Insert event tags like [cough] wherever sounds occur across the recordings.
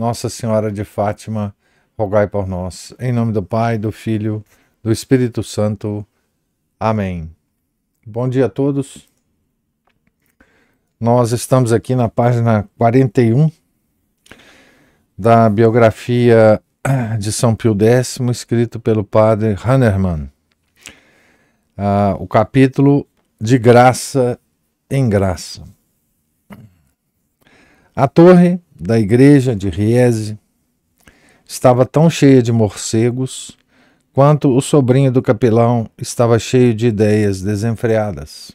Nossa Senhora de Fátima, rogai por nós. Em nome do Pai, do Filho, do Espírito Santo. Amém. Bom dia a todos. Nós estamos aqui na página 41 da biografia de São Pio X, escrito pelo padre Hannermann. Ah, o capítulo De Graça em Graça. A Torre da igreja de Riese estava tão cheia de morcegos quanto o sobrinho do capelão estava cheio de ideias desenfreadas.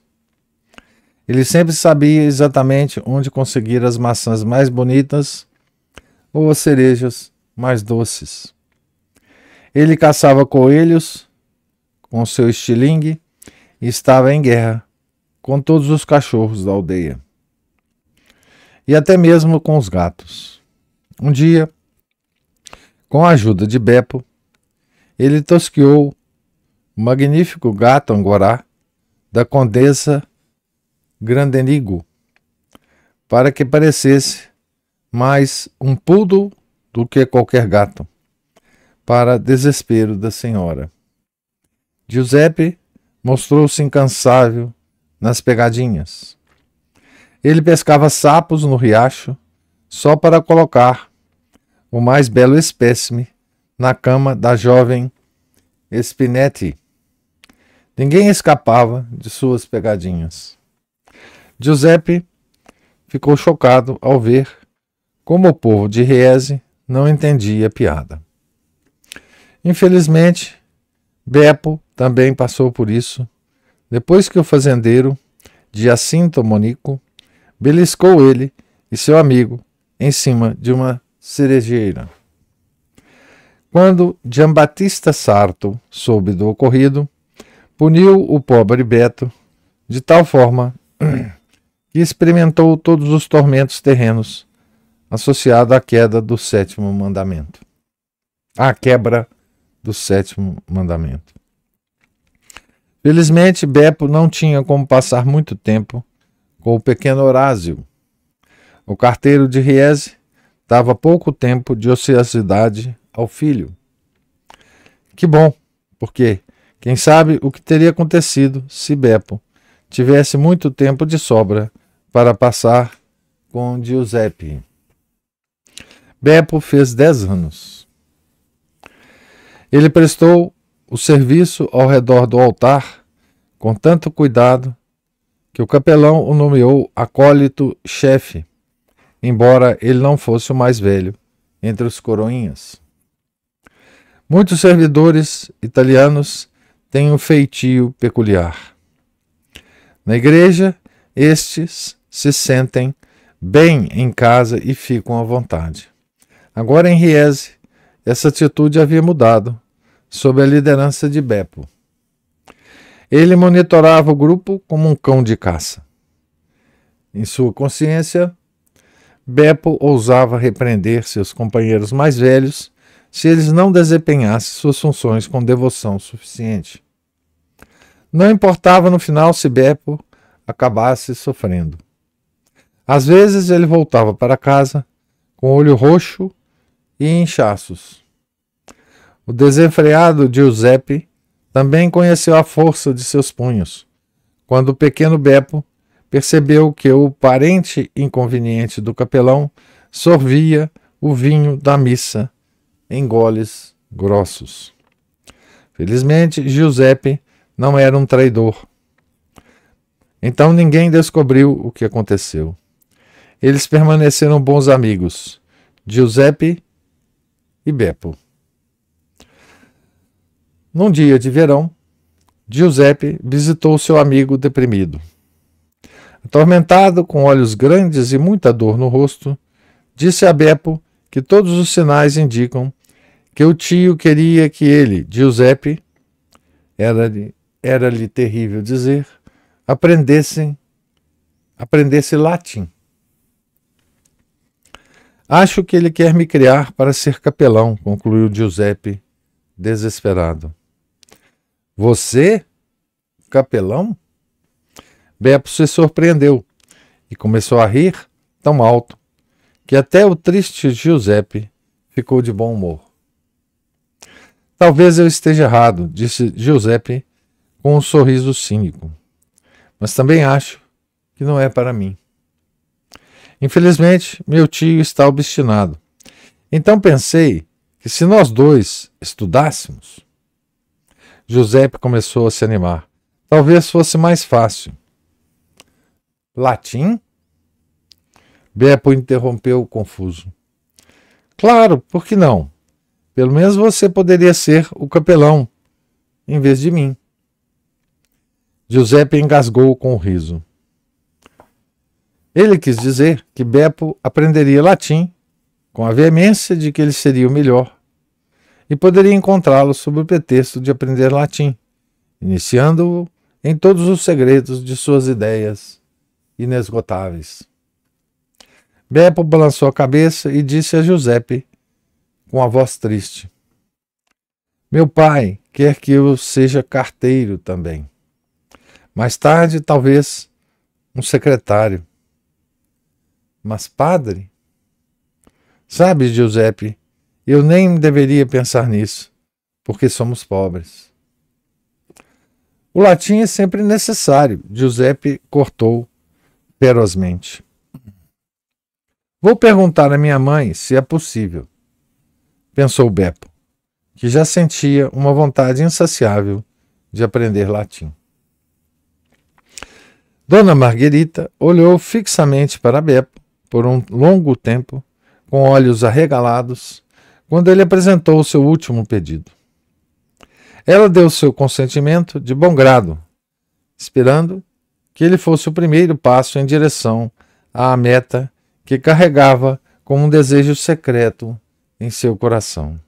Ele sempre sabia exatamente onde conseguir as maçãs mais bonitas ou as cerejas mais doces. Ele caçava coelhos com seu estilingue e estava em guerra com todos os cachorros da aldeia e até mesmo com os gatos. Um dia, com a ajuda de Beppo, ele tosqueou o magnífico gato angorá da condessa Grandenigo para que parecesse mais um poodle do que qualquer gato, para desespero da senhora. Giuseppe mostrou-se incansável nas pegadinhas. Ele pescava sapos no riacho, só para colocar o mais belo espécime na cama da jovem Spinetti. Ninguém escapava de suas pegadinhas. Giuseppe ficou chocado ao ver como o povo de Riese não entendia a piada. Infelizmente, Beppo também passou por isso, depois que o fazendeiro Giacinto Monico beliscou ele e seu amigo em cima de uma cerejeira. Quando Giambattista Sarto soube do ocorrido, puniu o pobre Beto de tal forma [clears throat] que experimentou todos os tormentos terrenos associados à queda do sétimo mandamento. À quebra do sétimo mandamento. Felizmente, Beppo não tinha como passar muito tempo com o pequeno Horásio. O carteiro de Riese dava pouco tempo de ociosidade ao filho. Que bom, porque quem sabe o que teria acontecido se Beppo tivesse muito tempo de sobra para passar com Giuseppe. Beppo fez dez anos. Ele prestou o serviço ao redor do altar com tanto cuidado que o capelão o nomeou acólito chefe, embora ele não fosse o mais velho entre os coroinhas. Muitos servidores italianos têm um feitio peculiar. Na igreja, estes se sentem bem em casa e ficam à vontade. Agora em Riese, essa atitude havia mudado, sob a liderança de Beppo. Ele monitorava o grupo como um cão de caça. Em sua consciência, Beppo ousava repreender seus companheiros mais velhos se eles não desempenhassem suas funções com devoção suficiente. Não importava no final se Beppo acabasse sofrendo. Às vezes ele voltava para casa com olho roxo e inchaços. O desenfreado Giuseppe também conheceu a força de seus punhos. Quando o pequeno Beppo percebeu que o parente inconveniente do capelão sorvia o vinho da missa em goles grossos. Felizmente, Giuseppe não era um traidor. Então ninguém descobriu o que aconteceu. Eles permaneceram bons amigos, Giuseppe e Beppo. Num dia de verão, Giuseppe visitou seu amigo deprimido. Atormentado, com olhos grandes e muita dor no rosto, disse a Beppo que todos os sinais indicam que o tio queria que ele, Giuseppe, era-lhe era terrível dizer, aprendesse, aprendesse latim. Acho que ele quer me criar para ser capelão, concluiu Giuseppe, desesperado. Você? Capelão? Beppo se surpreendeu e começou a rir tão alto que até o triste Giuseppe ficou de bom humor. Talvez eu esteja errado, disse Giuseppe com um sorriso cínico, mas também acho que não é para mim. Infelizmente, meu tio está obstinado. Então pensei que se nós dois estudássemos, Giuseppe começou a se animar. Talvez fosse mais fácil. Latim? Beppo interrompeu confuso. Claro, por que não? Pelo menos você poderia ser o capelão, em vez de mim. Giuseppe engasgou com o um riso. Ele quis dizer que Beppo aprenderia latim com a veemência de que ele seria o melhor e poderia encontrá-lo sob o pretexto de aprender latim, iniciando-o em todos os segredos de suas ideias inesgotáveis. Beppo balançou a cabeça e disse a Giuseppe com a voz triste: Meu pai quer que eu seja carteiro também. Mais tarde, talvez, um secretário. Mas, padre? Sabe, Giuseppe, eu nem deveria pensar nisso, porque somos pobres. O latim é sempre necessário, Giuseppe cortou ferozmente. Vou perguntar à minha mãe se é possível, pensou Beppo, que já sentia uma vontade insaciável de aprender latim. Dona Marguerita olhou fixamente para Beppo por um longo tempo, com olhos arregalados quando ele apresentou o seu último pedido. Ela deu seu consentimento de bom grado, esperando que ele fosse o primeiro passo em direção à meta que carregava como um desejo secreto em seu coração.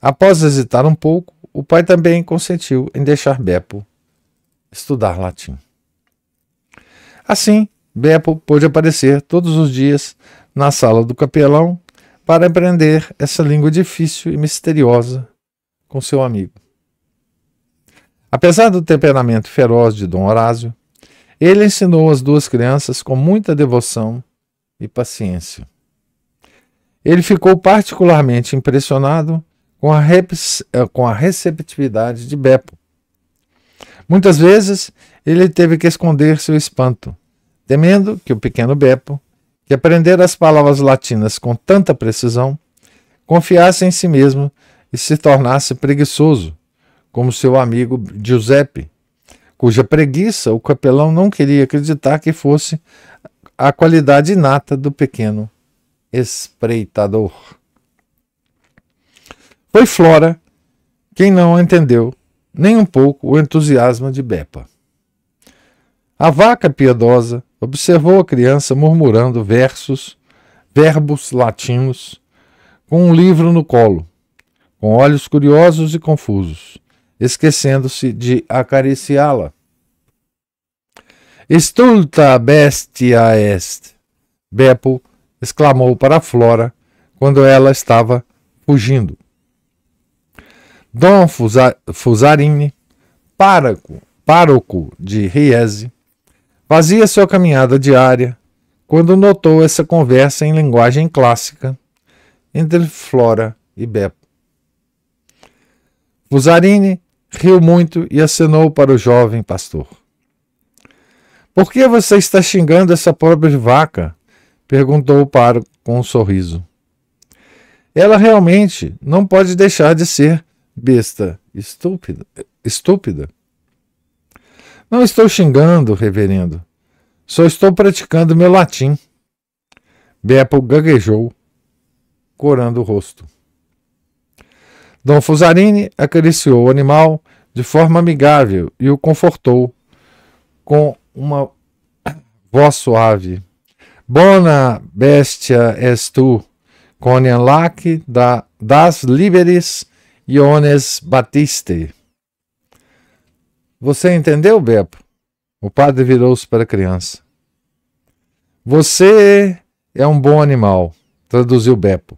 Após hesitar um pouco, o pai também consentiu em deixar Beppo estudar latim. Assim, Beppo pôde aparecer todos os dias na sala do capelão para aprender essa língua difícil e misteriosa com seu amigo. Apesar do temperamento feroz de Dom Horásio, ele ensinou as duas crianças com muita devoção e paciência. Ele ficou particularmente impressionado com a, eh, com a receptividade de Beppo. Muitas vezes ele teve que esconder seu espanto, temendo que o pequeno Beppo que aprendera as palavras latinas com tanta precisão, confiasse em si mesmo e se tornasse preguiçoso, como seu amigo Giuseppe, cuja preguiça o capelão não queria acreditar que fosse a qualidade inata do pequeno espreitador. Foi Flora quem não entendeu nem um pouco o entusiasmo de Bepa. A vaca piedosa observou a criança murmurando versos, verbos latinos, com um livro no colo, com olhos curiosos e confusos, esquecendo-se de acariciá-la. Estulta bestia est! Beppo exclamou para Flora quando ela estava fugindo. Dom Fusarini, pároco, pároco de Riese, Fazia sua caminhada diária quando notou essa conversa em linguagem clássica entre Flora e Beppo. Fusarini riu muito e acenou para o jovem pastor. Por que você está xingando essa pobre vaca? perguntou o paro com um sorriso. Ela realmente não pode deixar de ser besta estúpida. estúpida. Não estou xingando, reverendo. Só estou praticando meu latim. Beppo gaguejou, corando o rosto. Dom Fusarini acariciou o animal de forma amigável e o confortou com uma [coughs] voz suave. Bona bestia és tu, conian lac da, das liberis iones batiste. Você entendeu, Beppo? O padre virou-se para a criança. Você é um bom animal, traduziu Beppo.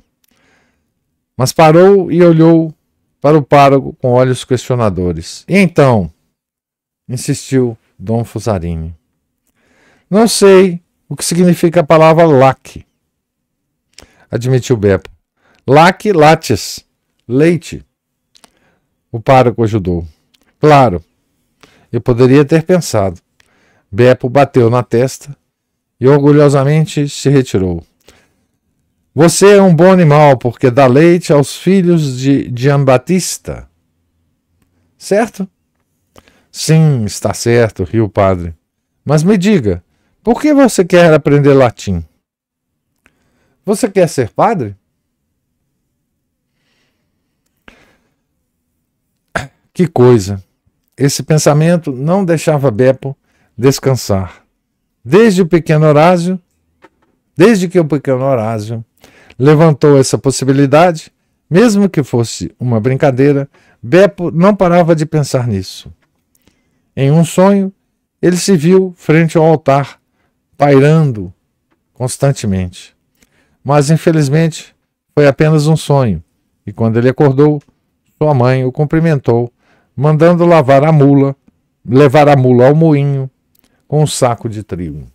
Mas parou e olhou para o pároco com olhos questionadores. E então? insistiu Dom Fusarini. Não sei o que significa a palavra lac, admitiu Beppo. Lac, lates, leite. O pároco ajudou. Claro, eu poderia ter pensado. Beppo bateu na testa e orgulhosamente se retirou. Você é um bom animal porque dá leite aos filhos de Batista. Certo? Sim, está certo, riu o padre. Mas me diga, por que você quer aprender latim? Você quer ser padre? [coughs] Que coisa! Esse pensamento não deixava Beppo descansar. Desde o pequeno Horácio, desde que o pequeno Horásio levantou essa possibilidade, mesmo que fosse uma brincadeira, Beppo não parava de pensar nisso. Em um sonho, ele se viu frente ao altar, pairando constantemente. Mas, infelizmente, foi apenas um sonho, e quando ele acordou, sua mãe o cumprimentou mandando lavar a mula, levar a mula ao moinho com um saco de trigo.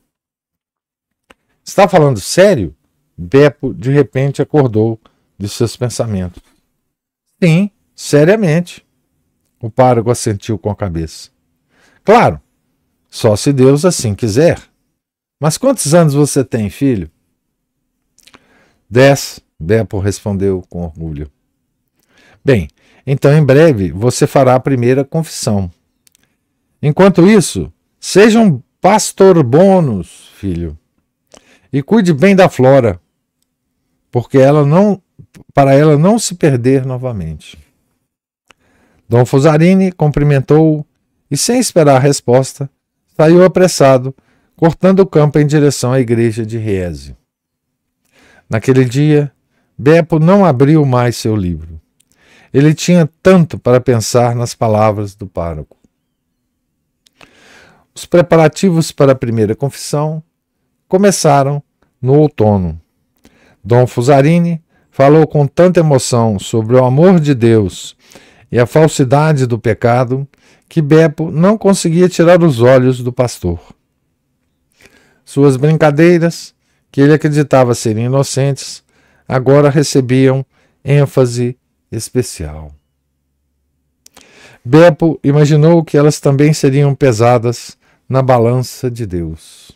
Está falando sério? Beppo de repente acordou de seus pensamentos. Sim, seriamente. O pároco assentiu com a cabeça. Claro, só se Deus assim quiser. Mas quantos anos você tem, filho? Dez, Beppo respondeu com orgulho. Bem, então, em breve, você fará a primeira confissão. Enquanto isso, seja um pastor bônus, filho, e cuide bem da flora, porque ela não, para ela não se perder novamente. Dom Fusarini cumprimentou-o e, sem esperar a resposta, saiu apressado, cortando o campo em direção à igreja de Riese. Naquele dia, Beppo não abriu mais seu livro. Ele tinha tanto para pensar nas palavras do pároco. Os preparativos para a primeira confissão começaram no outono. Dom Fusarini falou com tanta emoção sobre o amor de Deus e a falsidade do pecado que Beppo não conseguia tirar os olhos do pastor. Suas brincadeiras, que ele acreditava serem inocentes, agora recebiam ênfase especial. Beppo imaginou que elas também seriam pesadas na balança de Deus.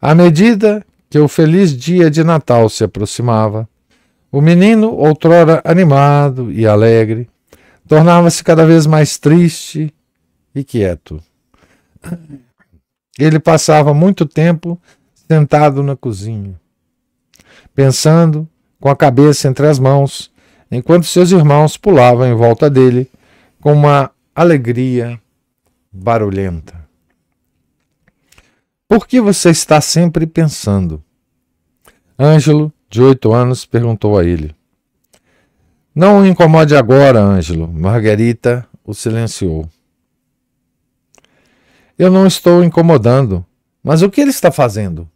À medida que o feliz dia de Natal se aproximava, o menino, outrora animado e alegre, tornava-se cada vez mais triste e quieto. Ele passava muito tempo sentado na cozinha, pensando, com a cabeça entre as mãos, enquanto seus irmãos pulavam em volta dele com uma alegria barulhenta. Por que você está sempre pensando? Ângelo, de oito anos, perguntou a ele. Não o incomode agora, Ângelo. Margarita o silenciou. Eu não estou incomodando, mas o que ele está fazendo?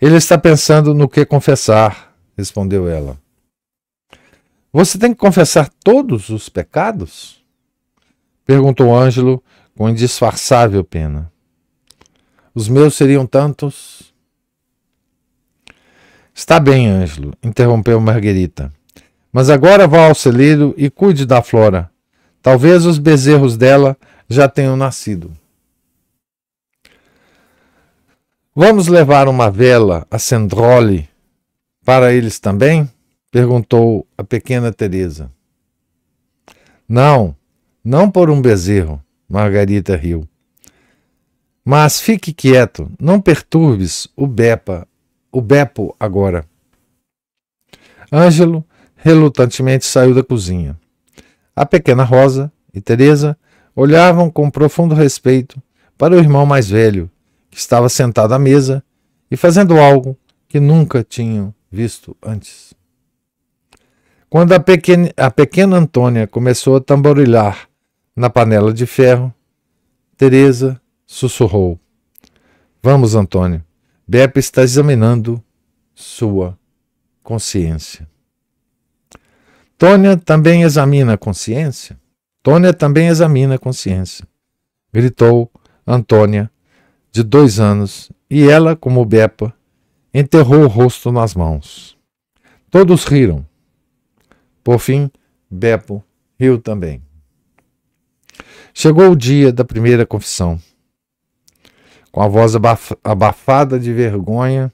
Ele está pensando no que confessar, Respondeu ela. Você tem que confessar todos os pecados? Perguntou Ângelo com indisfarçável pena. Os meus seriam tantos. Está bem, Ângelo, interrompeu Marguerita. Mas agora vá ao celeiro e cuide da Flora. Talvez os bezerros dela já tenham nascido. Vamos levar uma vela a Sandrole para eles também? perguntou a pequena Teresa. Não, não por um bezerro, Margarita riu. Mas fique quieto, não perturbes o Bepa, o Bepo agora. Ângelo relutantemente saiu da cozinha. A pequena Rosa e Teresa olhavam com profundo respeito para o irmão mais velho, que estava sentado à mesa e fazendo algo que nunca tinham visto antes. Quando a pequena, a pequena Antônia começou a tamborilar na panela de ferro, Teresa sussurrou: Vamos, Antônio. Beppe está examinando sua consciência. Tônia também examina a consciência. Tônia também examina a consciência. Gritou Antônia, de dois anos, e ela, como Bepa, enterrou o rosto nas mãos. Todos riram. Por fim, Beppo riu também. Chegou o dia da primeira confissão. Com a voz abafada de vergonha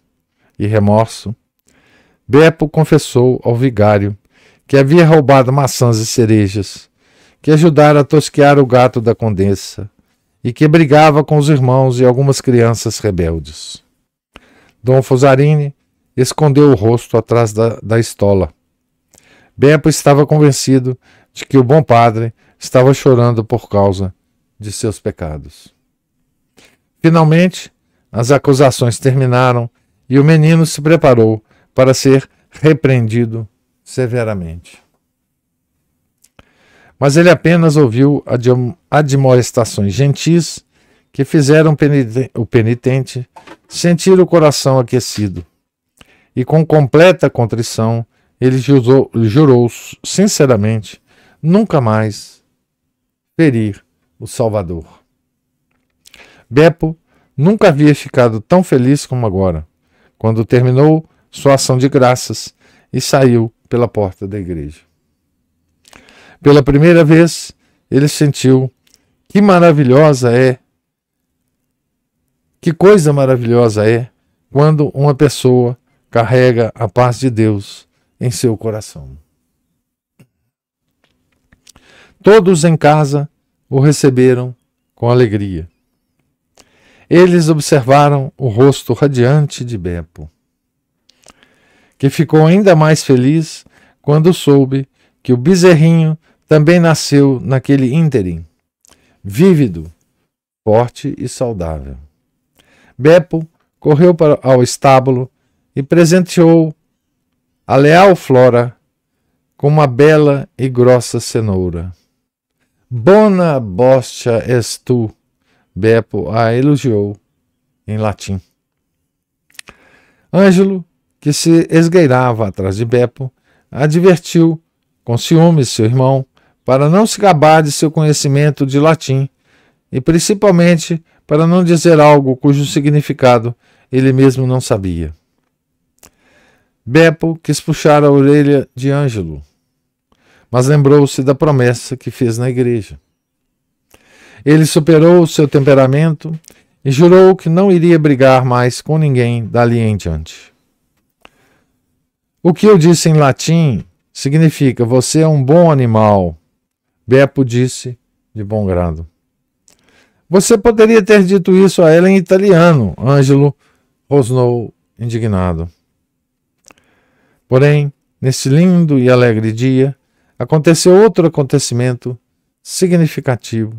e remorso, Beppo confessou ao vigário que havia roubado maçãs e cerejas, que ajudara a tosquear o gato da condessa e que brigava com os irmãos e algumas crianças rebeldes. Dom Fusarini escondeu o rosto atrás da, da estola. Bempo estava convencido de que o bom padre estava chorando por causa de seus pecados. Finalmente, as acusações terminaram e o menino se preparou para ser repreendido severamente. Mas ele apenas ouviu admoestações gentis que fizeram o penitente sentir o coração aquecido. E com completa contrição, ele jurou, jurou sinceramente nunca mais ferir o Salvador. Beppo nunca havia ficado tão feliz como agora, quando terminou sua ação de graças e saiu pela porta da igreja. Pela primeira vez, ele sentiu que maravilhosa é que coisa maravilhosa é quando uma pessoa carrega a paz de Deus em seu coração. Todos em casa o receberam com alegria. Eles observaram o rosto radiante de Beppo, que ficou ainda mais feliz quando soube que o bezerrinho também nasceu naquele ínterim, vívido, forte e saudável. Beppo correu para, ao estábulo e presenteou a leal Flora com uma bela e grossa cenoura. Bona boscia és tu, Beppo a elogiou em latim. Ângelo, que se esgueirava atrás de Beppo, advertiu com ciúmes seu irmão para não se gabar de seu conhecimento de latim e principalmente para não dizer algo cujo significado ele mesmo não sabia. Beppo quis puxar a orelha de Ângelo, mas lembrou-se da promessa que fez na igreja. Ele superou seu temperamento e jurou que não iria brigar mais com ninguém dali em diante. O que eu disse em latim significa: você é um bom animal. Beppo disse de bom grado. Você poderia ter dito isso a ela em italiano, Ângelo rosnou indignado. Porém, neste lindo e alegre dia, aconteceu outro acontecimento significativo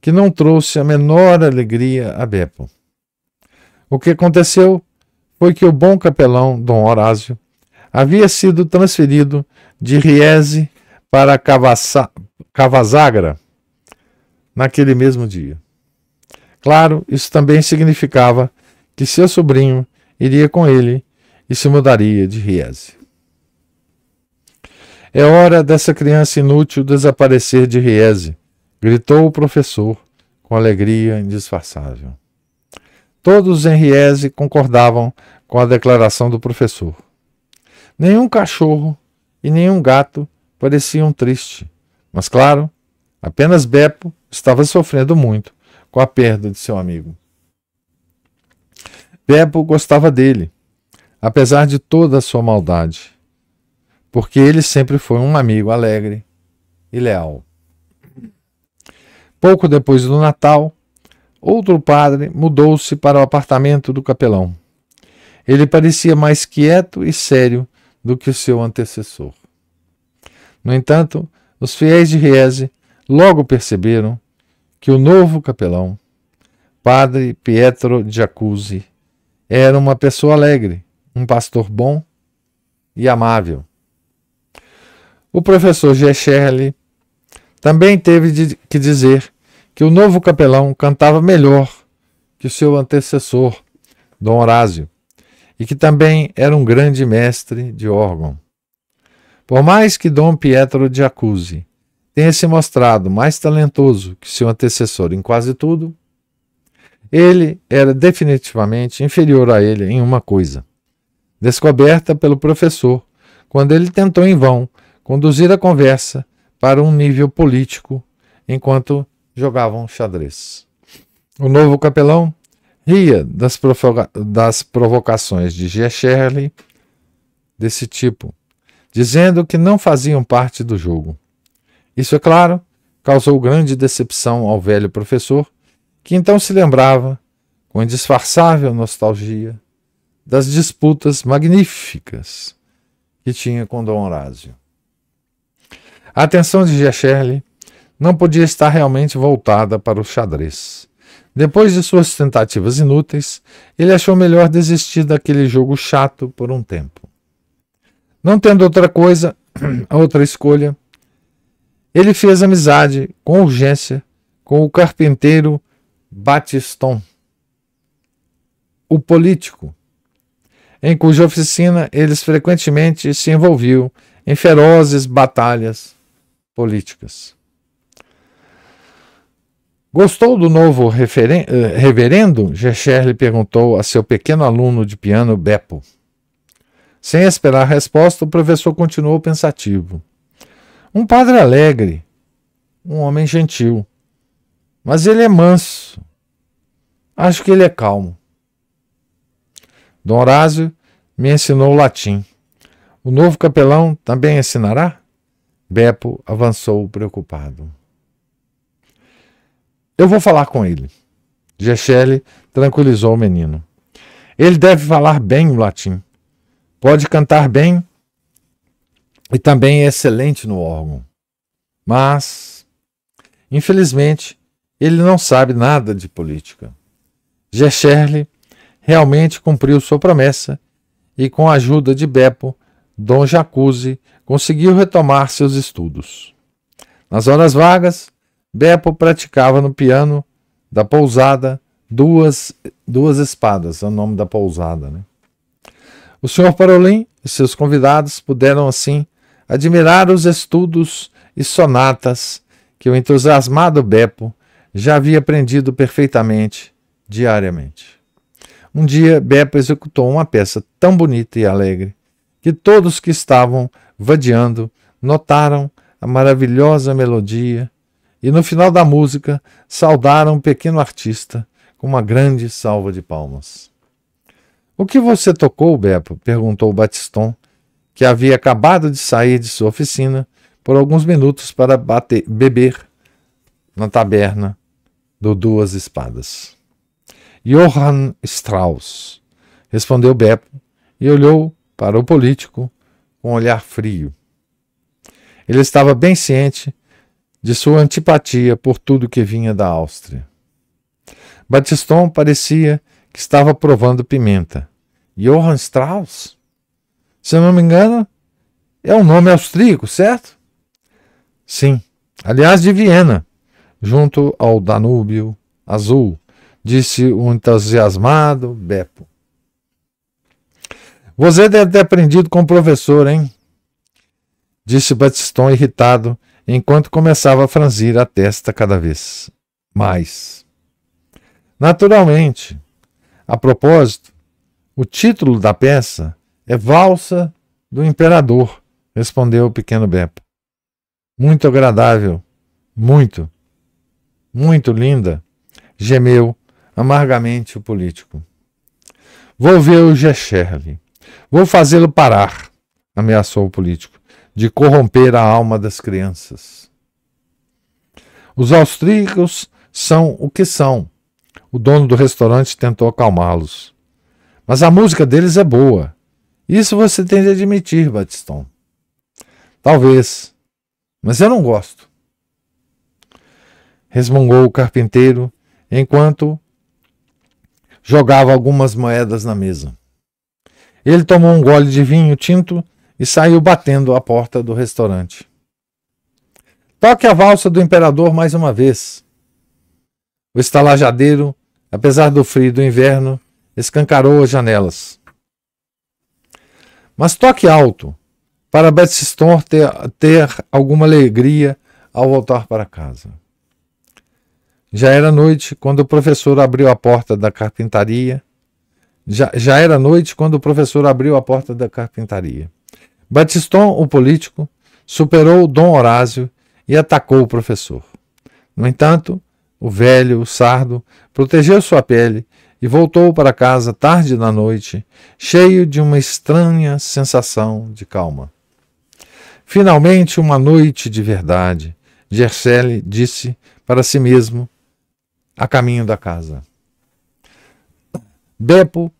que não trouxe a menor alegria a Beppo. O que aconteceu foi que o bom capelão Dom Horásio havia sido transferido de Riese para Cavazagra naquele mesmo dia. Claro, isso também significava que seu sobrinho iria com ele e se mudaria de Riese. É hora dessa criança inútil desaparecer de Riese, gritou o professor com alegria indisfarçável. Todos em Riese concordavam com a declaração do professor. Nenhum cachorro e nenhum gato pareciam tristes, mas claro, apenas Beppo estava sofrendo muito com a perda de seu amigo. Bebo gostava dele, apesar de toda a sua maldade, porque ele sempre foi um amigo alegre e leal. Pouco depois do Natal, outro padre mudou-se para o apartamento do capelão. Ele parecia mais quieto e sério do que o seu antecessor. No entanto, os fiéis de Riese logo perceberam que o novo capelão, padre Pietro Giacuzzi, era uma pessoa alegre, um pastor bom e amável. O professor G. também teve de, que dizer que o novo capelão cantava melhor que o seu antecessor, Dom Horásio, e que também era um grande mestre de órgão. Por mais que Dom Pietro Giacuzzi tenha se mostrado mais talentoso que seu antecessor em quase tudo, ele era definitivamente inferior a ele em uma coisa, descoberta pelo professor quando ele tentou em vão conduzir a conversa para um nível político enquanto jogavam xadrez. O novo capelão ria das, das provocações de G. Shirley desse tipo, dizendo que não faziam parte do jogo. Isso, é claro, causou grande decepção ao velho professor, que então se lembrava, com indisfarçável nostalgia, das disputas magníficas que tinha com Dom Horácio. A atenção de Gescherli não podia estar realmente voltada para o xadrez. Depois de suas tentativas inúteis, ele achou melhor desistir daquele jogo chato por um tempo. Não tendo outra coisa, [clears throat] outra escolha, ele fez amizade com urgência com o carpinteiro Batiston, o político, em cuja oficina eles frequentemente se envolviam em ferozes batalhas políticas. Gostou do novo eh, reverendo? Gecher lhe perguntou a seu pequeno aluno de piano, Beppo. Sem esperar resposta, o professor continuou pensativo. Um padre alegre, um homem gentil, mas ele é manso. Acho que ele é calmo. Dom Horásio me ensinou latim. O novo capelão também ensinará? Beppo avançou preocupado. Eu vou falar com ele. Gescelli tranquilizou o menino. Ele deve falar bem o latim. Pode cantar bem e também é excelente no órgão. Mas, infelizmente, ele não sabe nada de política. Gercherle realmente cumpriu sua promessa e, com a ajuda de Beppo, Dom Jacuzzi conseguiu retomar seus estudos. Nas horas vagas, Beppo praticava no piano da pousada duas, duas espadas, é o nome da pousada. Né? O senhor Parolin e seus convidados puderam, assim, admirar os estudos e sonatas que o entusiasmado Beppo já havia aprendido perfeitamente diariamente. Um dia, Beppo executou uma peça tão bonita e alegre que todos que estavam vadiando notaram a maravilhosa melodia e, no final da música, saudaram o pequeno artista com uma grande salva de palmas. O que você tocou, Beppo? perguntou Batiston, que havia acabado de sair de sua oficina por alguns minutos para bater, beber na taberna do Duas Espadas. Johann Strauss, respondeu Beppo e olhou para o político com um olhar frio. Ele estava bem ciente de sua antipatia por tudo que vinha da Áustria. Batiston parecia que estava provando pimenta. Johann Strauss? Se eu não me engano, é um nome austríaco, certo? Sim, aliás, de Viena, junto ao Danúbio Azul, disse o entusiasmado Beppo. Você deve ter aprendido com o professor, hein? Disse Batiston irritado, enquanto começava a franzir a testa cada vez mais. Naturalmente. A propósito, o título da peça é valsa do imperador, respondeu o pequeno Beppo. Muito agradável, muito, muito linda, gemeu amargamente o político. Vou ver o Gecherli. Vou fazê-lo parar, ameaçou o político, de corromper a alma das crianças. Os austríacos são o que são. O dono do restaurante tentou acalmá-los. Mas a música deles é boa. Isso você tem de admitir, Batistão. Talvez, mas eu não gosto. Resmungou o carpinteiro enquanto jogava algumas moedas na mesa. Ele tomou um gole de vinho tinto e saiu batendo a porta do restaurante. Toque a valsa do imperador mais uma vez. O estalajadeiro, apesar do frio do inverno, escancarou as janelas. Mas toque alto, para Betsiston ter, ter alguma alegria ao voltar para casa. Já era noite quando o professor abriu a porta da carpintaria. Já, já era noite quando o professor abriu a porta da carpintaria. Batiston, o político, superou Dom Horásio e atacou o professor. No entanto, o velho, o sardo, protegeu sua pele e voltou para casa tarde da noite, cheio de uma estranha sensação de calma. Finalmente, uma noite de verdade, Gersele disse para si mesmo, a caminho da casa. Beppo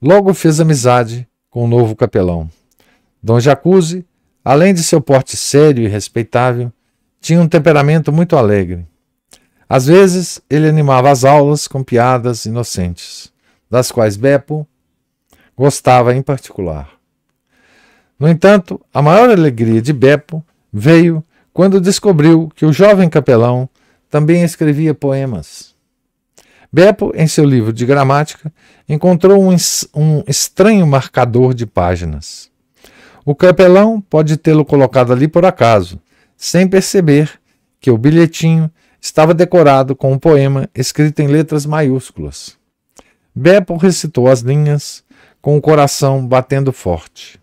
logo fez amizade com o novo capelão. Dom Jacuzzi, além de seu porte sério e respeitável, tinha um temperamento muito alegre. Às vezes, ele animava as aulas com piadas inocentes, das quais Beppo gostava em particular. No entanto, a maior alegria de Beppo veio quando descobriu que o jovem capelão também escrevia poemas. Beppo, em seu livro de gramática, encontrou um, um estranho marcador de páginas. O capelão pode tê-lo colocado ali por acaso, sem perceber que o bilhetinho estava decorado com um poema escrito em letras maiúsculas. Beppo recitou as linhas, com o coração batendo forte.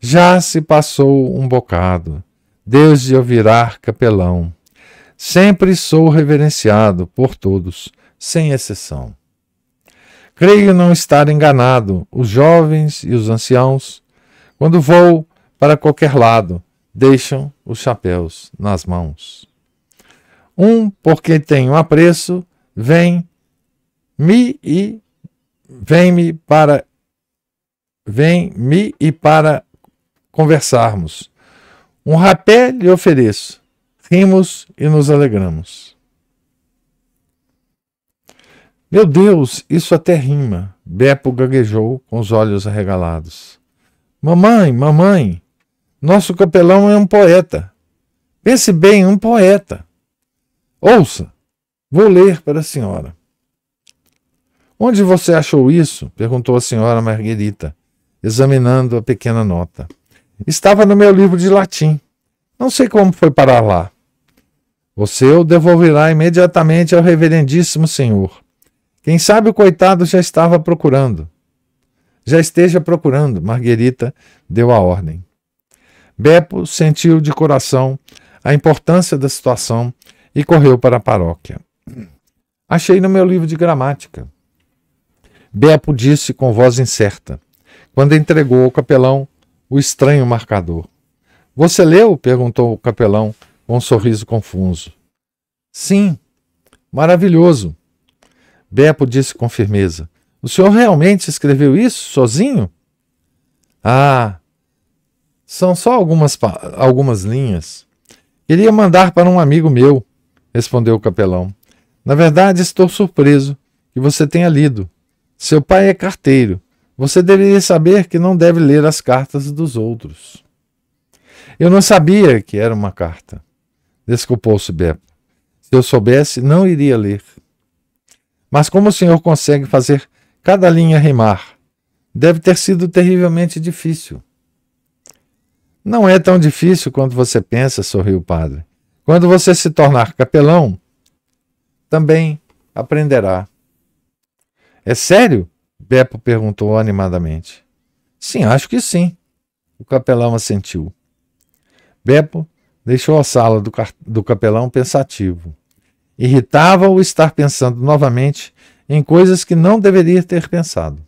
Já se passou um bocado, Deus de ouvirar capelão. Sempre sou reverenciado por todos, sem exceção. Creio não estar enganado, os jovens e os anciãos, quando vou para qualquer lado, deixam os chapéus nas mãos. Um, porque tenho apreço, vem me e vem-me para vem-me e para conversarmos. Um rapé lhe ofereço. Rimos e nos alegramos. Meu Deus, isso até rima. Beppo gaguejou com os olhos arregalados. Mamãe, mamãe, nosso capelão é um poeta. Pense bem, um poeta. Ouça, vou ler para a senhora. Onde você achou isso? perguntou a senhora Marguerita, examinando a pequena nota. Estava no meu livro de latim. Não sei como foi parar lá. Você o devolverá imediatamente ao reverendíssimo senhor. Quem sabe o coitado já estava procurando. Já esteja procurando, Marguerita deu a ordem. Beppo sentiu de coração a importância da situação e correu para a paróquia. Achei no meu livro de gramática. Beppo disse com voz incerta, quando entregou ao capelão o estranho marcador. Você leu? perguntou o capelão com um sorriso confuso. Sim, maravilhoso. Beppo disse com firmeza. O senhor realmente escreveu isso sozinho? Ah, são só algumas, algumas linhas. Queria mandar para um amigo meu, respondeu o capelão. Na verdade, estou surpreso que você tenha lido. Seu pai é carteiro. Você deveria saber que não deve ler as cartas dos outros. Eu não sabia que era uma carta. Desculpou-se Beppo. Se eu soubesse, não iria ler. Mas como o senhor consegue fazer cada linha rimar? Deve ter sido terrivelmente difícil. Não é tão difícil quanto você pensa, sorriu o padre. Quando você se tornar capelão, também aprenderá. É sério? Beppo perguntou animadamente. Sim, acho que sim. O capelão assentiu. Beppo deixou a sala do, do capelão pensativo. Irritava-o estar pensando novamente em coisas que não deveria ter pensado.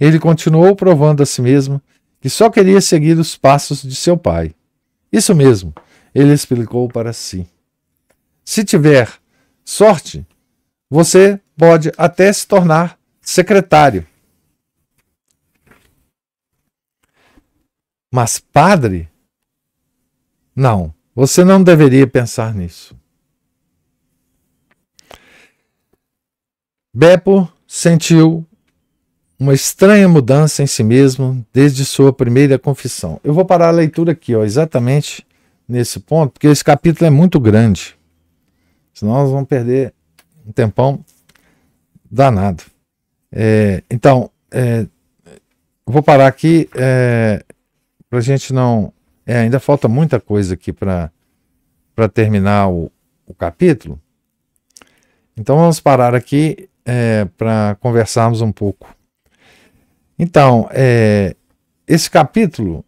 Ele continuou provando a si mesmo que só queria seguir os passos de seu pai. Isso mesmo, ele explicou para si. Se tiver sorte, você pode até se tornar secretário. Mas padre? Não, você não deveria pensar nisso. Beppo sentiu uma estranha mudança em si mesmo desde sua primeira confissão. Eu vou parar a leitura aqui, ó, exatamente nesse ponto, porque esse capítulo é muito grande. Senão nós vamos perder um tempão danado. É, então, é, vou parar aqui é, para a gente não. É, ainda falta muita coisa aqui para terminar o, o capítulo. Então vamos parar aqui é, para conversarmos um pouco. Então, é, esse capítulo,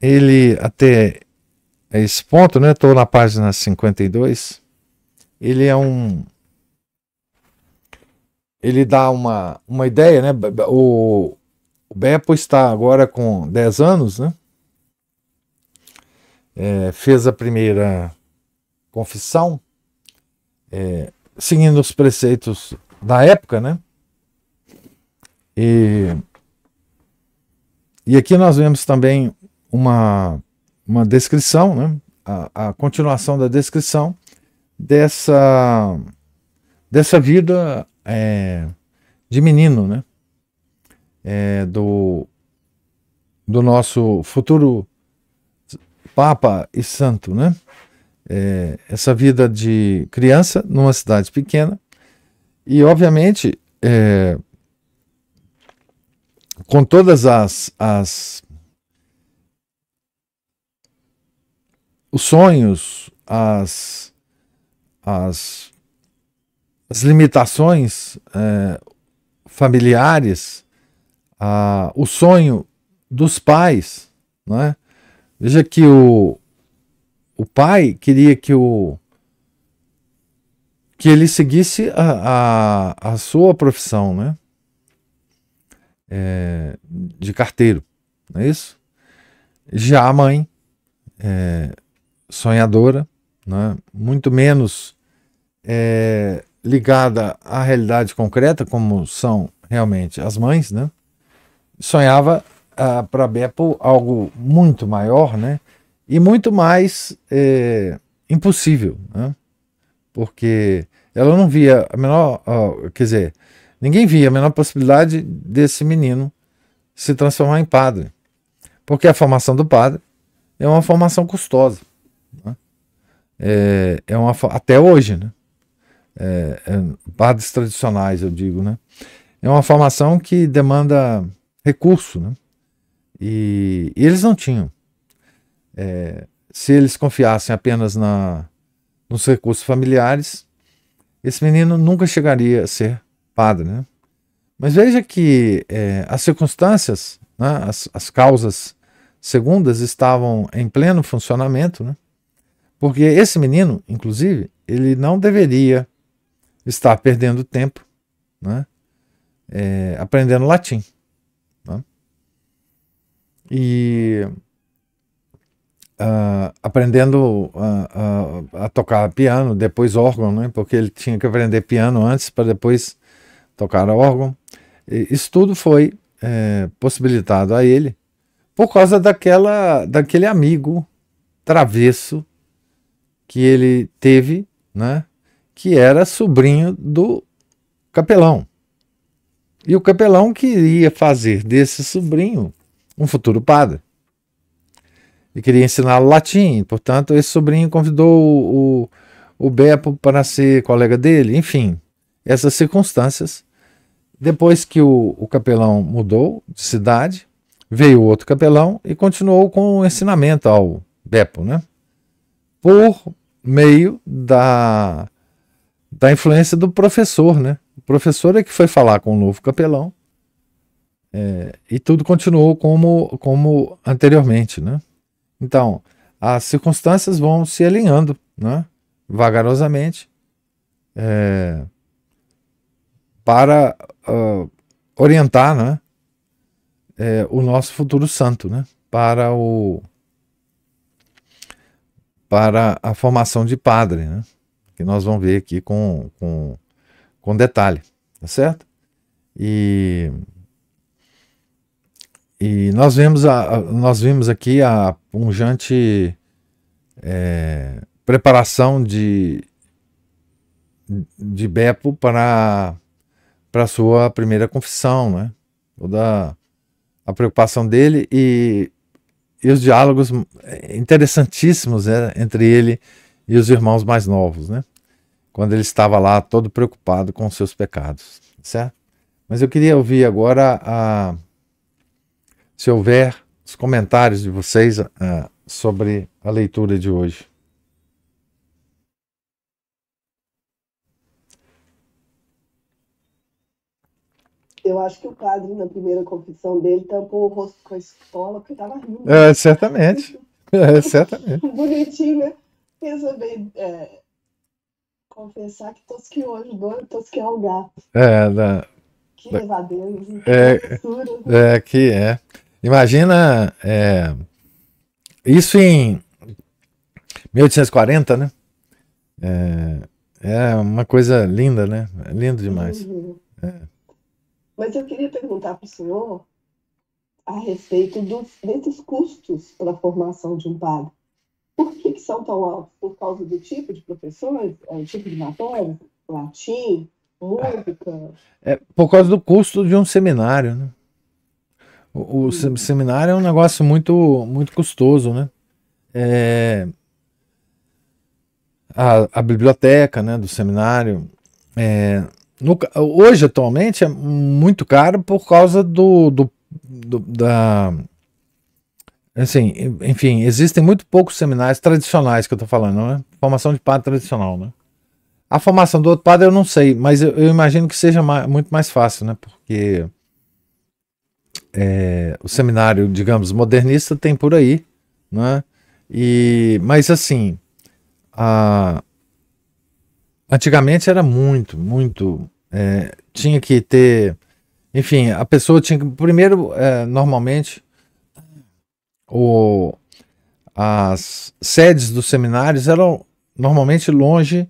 ele até é esse ponto, né? Estou na página 52. Ele é um. Ele dá uma, uma ideia, né? O, o Beppo está agora com 10 anos, né? É, fez a primeira confissão, é, seguindo os preceitos da época, né? E, e aqui nós vemos também uma uma descrição, né? a, a continuação da descrição dessa, dessa vida é, de menino, né? É, do, do nosso futuro Papa e Santo, né? É, essa vida de criança numa cidade pequena e, obviamente, é, com todas as, as os sonhos, as, as, as limitações é, familiares, a, o sonho dos pais. Né? Veja que o, o pai queria que o que ele seguisse a, a, a sua profissão né? É, de carteiro, não é isso? Já a mãe é, sonhadora, né? muito menos é, ligada à realidade concreta, como são realmente as mães, né? sonhava ah, para Beppo algo muito maior né? e muito mais é, impossível, né? porque ela não via a menor, ah, quer dizer, ninguém via a menor possibilidade desse menino se transformar em padre, porque a formação do padre é uma formação custosa é, é uma até hoje, né? É, é, padres tradicionais, eu digo, né? É uma formação que demanda recurso, né? E, e eles não tinham. É, se eles confiassem apenas na, nos recursos familiares, esse menino nunca chegaria a ser padre, né? Mas veja que é, as circunstâncias, né, as, as causas segundas estavam em pleno funcionamento, né? Porque esse menino, inclusive, ele não deveria estar perdendo tempo né? É, aprendendo latim. Né? E uh, aprendendo a, ah, a, ah, a, tocar piano, depois órgão, né? porque ele tinha que aprender piano antes para depois tocar órgão. E isso tudo foi é, possibilitado a ele por causa daquela, daquele amigo travesso que ele teve, né, que era sobrinho do capelão. E o capelão queria fazer desse sobrinho um futuro padre. E queria ensinar latim, portanto, esse sobrinho convidou o, o, Beppo para ser colega dele, enfim, essas circunstâncias. Depois que o, o capelão mudou de cidade, veio outro capelão e continuou com o ensinamento ao Beppo, né? por meio da, da influência do professor, né? O professor é que foi falar com o novo capelão é, e tudo continuou como, como anteriormente, né? Então, as circunstâncias vão se alinhando, né? Vagarosamente é, para uh, orientar, né? É, o nosso futuro santo, né? Para o para a formação de padre, né? que nós vamos ver aqui com, com, com detalhe, tá certo? E, e nós, vemos a, nós vimos aqui a pungente é, preparação de, de Beppo para para sua primeira confissão, né? Toda a preocupação dele e e os diálogos eh, interessantíssimos né, entre ele e os irmãos mais novos, né? Quando ele estava lá todo preocupado com os seus pecados, certo? Mas eu queria ouvir agora, se houver, os comentários de vocês ah, sobre a leitura de hoje. Eu acho que o padre, na primeira confissão dele, tampou o rosto com a escola, porque tava rindo. É, certamente. É, certamente. [laughs] Bonitinho, né? Pensa bem. É, confessar que tosqueou, ajudou a tosquear o gato. É, da. Que levadeiro, É, que é, que é. Imagina. É, isso em 1840, né? É, é uma coisa linda, né? É lindo demais. Uhum. É. Mas eu queria perguntar para o senhor a respeito dos, desses custos para a formação de um padre. Por que, que são tão altos? Por causa do tipo de professores, é, tipo de matéria, latim, música? É, por causa do custo de um seminário, né? O, seminário é um negócio muito, muito custoso, né? É, a, a biblioteca né, do seminário, é, no, hoje, atualmente, é muito caro por causa do, do, do, da. Assim, enfim, existem muito poucos seminários tradicionais que eu estou falando, né? Formação de padre tradicional, né? A formação do outro padre eu não sei, mas eu, eu imagino que seja muito mais fácil, né? Porque é, o seminário, digamos, modernista tem por aí, né? E, mas assim, a, Antigamente era muito, muito. É, tinha que ter. Enfim, a pessoa tinha que. Primeiro, é, normalmente, o, as sedes dos seminários eram normalmente longe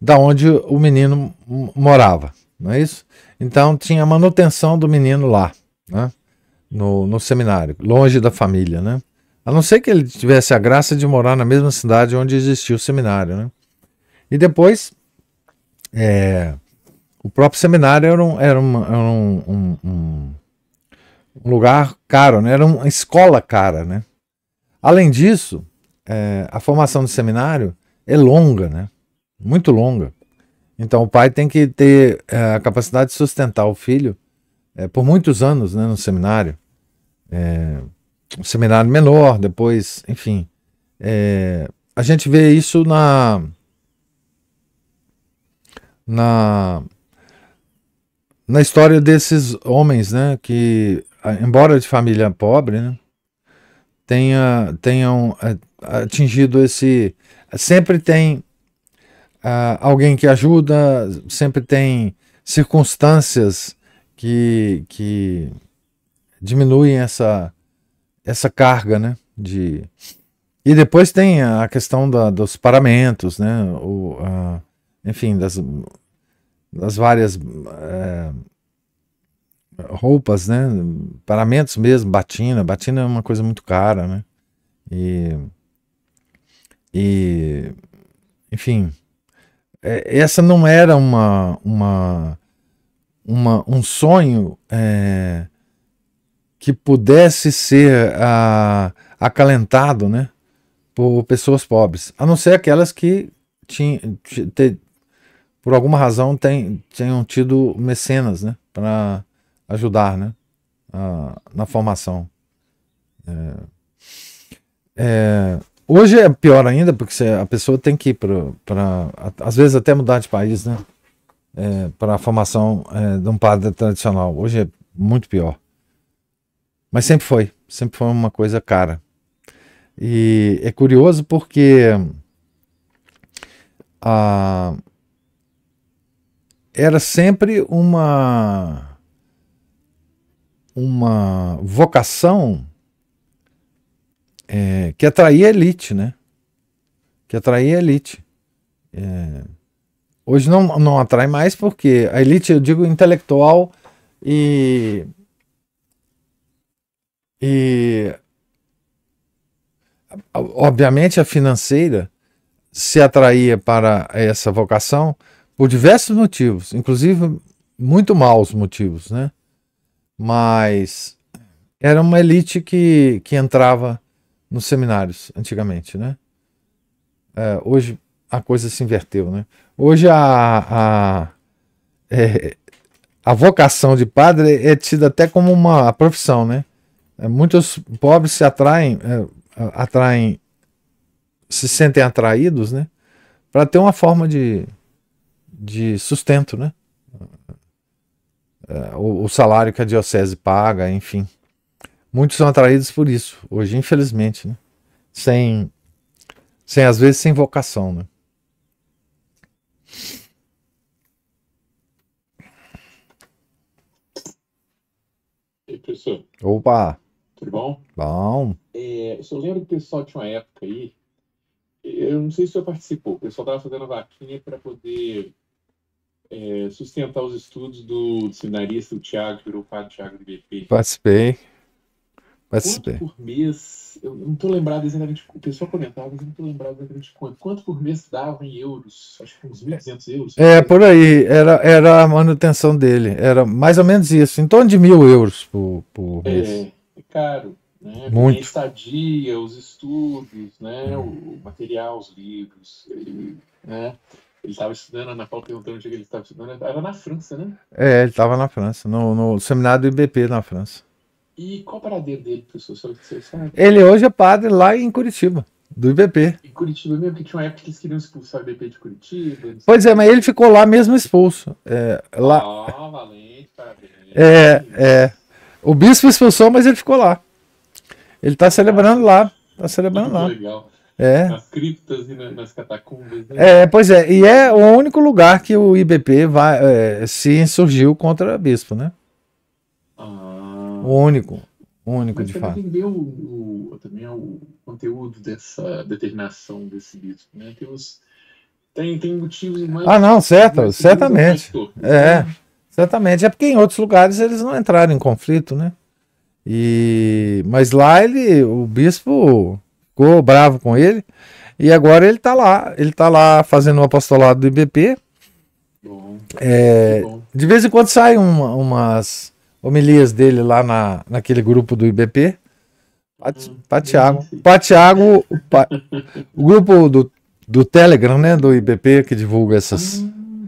da onde o menino morava, não é isso? Então tinha a manutenção do menino lá, né? no, no seminário, longe da família, né? A não ser que ele tivesse a graça de morar na mesma cidade onde existia o seminário, né? E depois é, o próprio seminário era um, era uma, era um, um, um, um, lugar caro, né? era uma escola cara. Né? Além disso, é, a formação do seminário é longa, né? muito longa. Então o pai tem que ter é, a capacidade de sustentar o filho é, por muitos anos né, no seminário. É, um seminário menor, depois, enfim. É, a gente vê isso na, na, na história desses homens, né? Que, embora de família pobre, né, tenha, tenham é, atingido esse. Sempre tem ah, alguém que ajuda, sempre tem circunstâncias que, que diminuem essa, essa carga, né? De... E depois tem a questão da, dos paramentos, né? O, a, ah, enfim, das das várias é, roupas, né? Paramentos mesmo, batina. Batina é uma coisa muito cara, né? E, e enfim, é, essa não era uma, uma, uma um sonho é, que pudesse ser a, ah, acalentado, né? Por pessoas pobres, a não ser aquelas que tinha, por alguma razão tem, tenham tido mecenas né, para ajudar né, a, na formação. É, é, hoje é pior ainda, porque a pessoa tem que ir para. Às vezes até mudar de país, né? É, para a formação é, de um padre tradicional. Hoje é muito pior. Mas sempre foi. Sempre foi uma coisa cara. E é curioso porque. A, era sempre uma uma vocação é, que atraía elite, né? Que atraía elite. É, hoje não, não atrai mais porque a elite, eu digo, intelectual e e obviamente a financeira se atraía para essa vocação, por diversos motivos, inclusive muito maus motivos, né? Mas era uma elite que, que entrava nos seminários antigamente, né? É, hoje a coisa se inverteu, né? Hoje a, a, é, a vocação de padre é tida até como uma profissão, né? É, muitos pobres se atraem, é, atraem, se sentem atraídos, né? Para ter uma forma de de sustento, né? É, o, salário que a diocese paga, enfim. Muitos são atraídos por isso, hoje, infelizmente, né? Sem, sem às vezes, sem vocação, né? E professor? Opa! Tudo bom? Bom. É, o senhor lembra que o pessoal tinha uma época aí eu não sei se o senhor participou, o pessoal estava fazendo vaquinha para poder é, sustentar os estudos do seminarista, o Tiago, virou padre Tiago do BP. Participei. Participei. Quanto por mês, eu não estou lembrado exatamente, o pessoal comentava, mas eu não estou lembrado exatamente quanto. Quanto por mês dava em euros? Acho que uns 1.200 euros. É, por aí, era, era a manutenção dele, era mais ou menos isso, em torno de mil euros por, por é, mês. É, é caro. Né? Muito. A estadia, os estudos, né? Hum. o material, os livros, né? Ele estava estudando, na Ana Paula perguntando onde é ele estava estudando. Era na França, né? É, ele estava na França, no, no seminário do IBP na França. E qual a paradeiro dele, professor? sabe? É né? Ele hoje é padre lá em Curitiba. Do IBP. Em Curitiba mesmo, porque tinha uma época que eles queriam expulsar o IBP de Curitiba. Pois é, mas ele ficou lá mesmo expulso. É, lá... Ah, valente, parabéns. É, é. O bispo expulsou, mas ele ficou lá. Ele está celebrando lá. está celebrando Muito lá. Legal. É. Nas criptas e nas catacumbas. Né? É, pois é, e é o único lugar que o IBP vai, é, se insurgiu contra o bispo, né? Ah, o único, o único de fato. Você também o, também é o conteúdo dessa determinação desse bispo, né? Tem, os, tem, tem motivos mais. Ah, não, certo, certamente. é, certamente. É porque em outros lugares eles não entraram em conflito, né? E, mas lá ele, o bispo ficou bravo com ele. E agora ele está lá, ele tá lá fazendo o um apostolado do IBP. Bom, é, de vez em quando saem uma, umas homilias dele lá na, naquele grupo do IBP. Patiago. Tá hum. tá Patiago, tá pa, o grupo do, do Telegram, né, do IBP que divulga essas hum.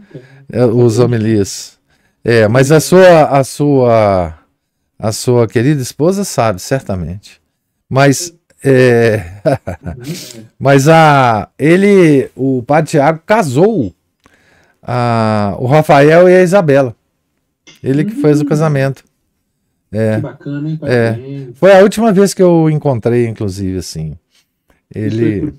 é, os homilias. É, mas a sua a sua a sua querida esposa sabe certamente. Mas é... Uhum. Mas a ele, o padre Tiago casou a, o Rafael e a Isabela. Ele que fez o hum. casamento. É, que bacana, hein, é. Foi a última vez que eu encontrei, inclusive, assim. Ele.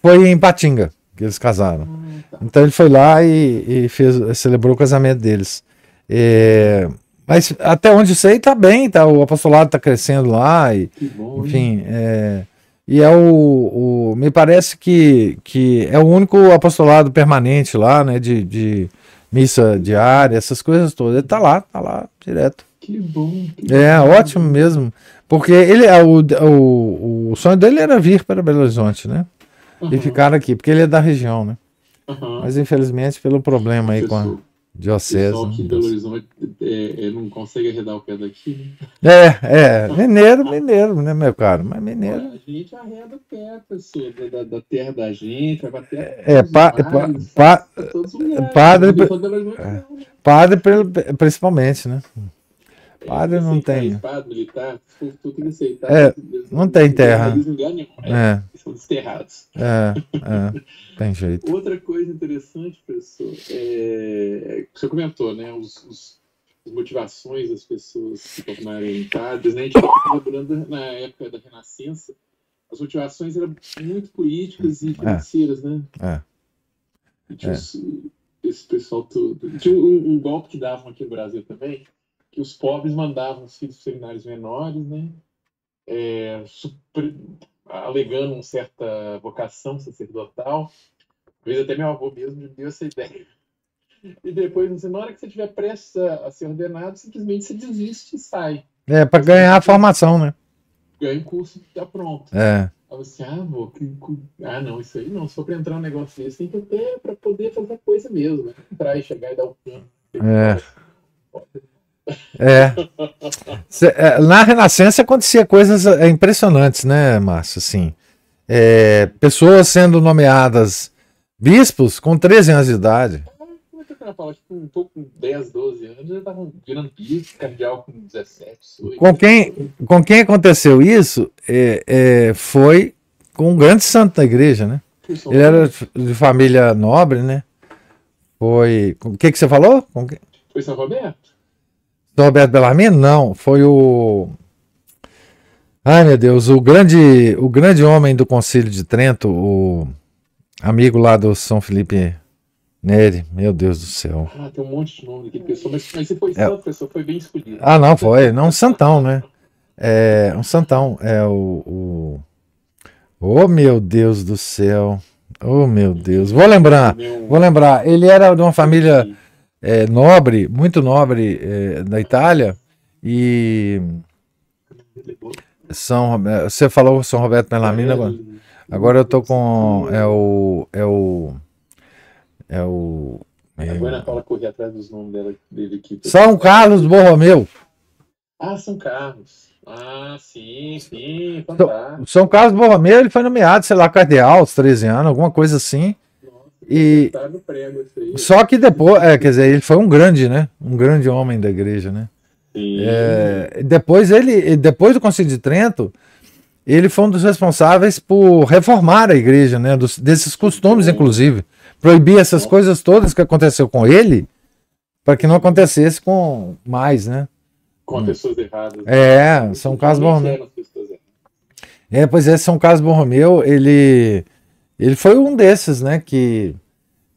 Foi, em Patinga que eles casaram. Ah, tá. Então ele foi lá e, e fez, celebrou o casamento deles. É, mas até onde eu sei, tá bem, tá? O apostolado tá crescendo lá. E, bom, enfim, é, e é o, o, Me parece que, que é o único apostolado permanente lá, né? De, de missa diária, essas coisas todas. Ele tá lá, tá lá direto. Que bom. Que é, bom. ótimo mesmo. Porque ele, é, o, o, o sonho dele era vir para Belo Horizonte, né? Uhum. E ficar aqui, porque ele é da região, né? Uhum. Mas infelizmente, pelo problema aí com a Diocese. Só que né? Belo Horizonte é, é, não consegue arredar o pé daqui. Né? É, é. Mineiro, mineiro, né, meu caro? Mas mineiro. a gente arreda o pé, pessoal, da, da terra da gente, vai pra terra. É, pa, mares, pa, tá pa, padre. Né? É. Né? Padre, principalmente, né? Padre é, não tem. Militar, tu tem que aceitar. É, não tem terra. É. São desterrados. É, é, tem jeito. Outra coisa interessante, professor, é, você comentou, né? Os, os, as motivações das pessoas que tornarem padres, né? A gente tá estava na época da Renascença, as motivações eram muito políticas e é. financeiras, né? É. tinha é. esse pessoal todo. Tinha um, um golpe que davam aqui no Brasil também que os pobres mandavam os filhos seminários menores, né? É, super, alegando uma certa vocação sacerdotal. Talvez até meu avô mesmo me deu essa ideia. E depois, assim, na hora que você tiver pressa, a, ser ordenado, simplesmente você desiste e sai. É, para ganhar a formação, né? Ganha o curso e tá pronto. É. Aí você, ah, avô, que, que... ah, não, isso aí não, só para entrar um negócio desse, tem que até para poder fazer coisa mesmo, né? Entrar e chegar e dar o um É. É. é. Na Renascença acontecia coisas é, impressionantes, né, Márcio? Assim, é, pessoas sendo nomeadas bispos com 13 anos de idade. Como é que eu quero falar? um pouco com 10, 12 anos, bispo, cardeal com 17, 18. quem, com quem aconteceu isso é, é, foi com um grande santo da igreja, né? Ele era de família nobre, né? Foi. O que, que você falou? quem? Foi São Roberto? Do Alberto Bellarmine? Não, foi o. Ai meu Deus, o grande, o grande homem do Concílio de Trento, o amigo lá do São Felipe Neri, meu Deus do céu. Ah, tem um monte de nome aqui, pessoal, mas, mas você foi é. santo, pessoa, foi bem escolhido. Ah, não, foi, não, é um santão, né? É, um santão, é o, o... Oh, meu Deus do céu. Oh, meu Deus. Vou lembrar, vou lembrar. Ele era de uma família é, nobre, muito nobre é, da Itália. E São, é, você falou São Roberto Melamina agora. Agora eu tô com é o é o é o é, a Ana Paula correr atrás dos nomes dele aqui. São Carlos Borromeu. Ah, São Carlos. Ah, sim, sim. Fantástico. São Carlos Borromeu, ele foi nomeado, sei lá, cardeal aos 13 anos, alguma coisa assim. E tá só que depois, é, quer dizer, ele foi um grande, né? Um grande homem da igreja, né? É, depois ele, depois do Concílio de Trento, ele foi um dos responsáveis por reformar a igreja, né? Dos, desses costumes, inclusive, proibir essas coisas todas que aconteceu com ele, para que não acontecesse com mais, né? Com pessoas erradas. É, São Carlos Borromeu. Né? É, pois é, São Carlos Borromeu, ele ele foi um desses, né? Que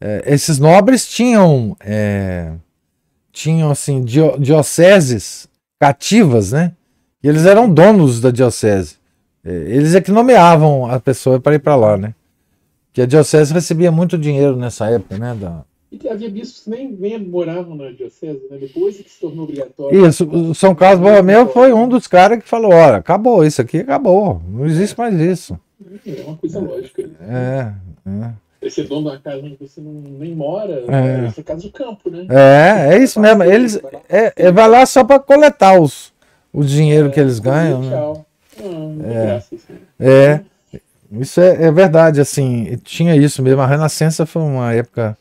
é, esses nobres tinham, é, tinham assim, dio, dioceses cativas, né? E eles eram donos da diocese. É, eles é que nomeavam a pessoa para ir para lá, né? Que a diocese recebia muito dinheiro nessa época, né? Da... E havia bispos que nem, nem moravam na diocese, né? Depois é que se tornou obrigatório. Isso, o São Carlos Borromeu foi um dos caras que falou: olha, acabou isso aqui, acabou, não existe mais isso. É uma coisa lógica. É, é. Esse dono da casa onde você não, nem mora, é. Né? essa é casa do campo, né? É, é isso mesmo. Eles é, é vai lá só para coletar os, o dinheiro é, que eles ganham. Né? Hum, é, graça, né? é, isso é, é verdade. Assim, tinha isso mesmo. A Renascença foi uma época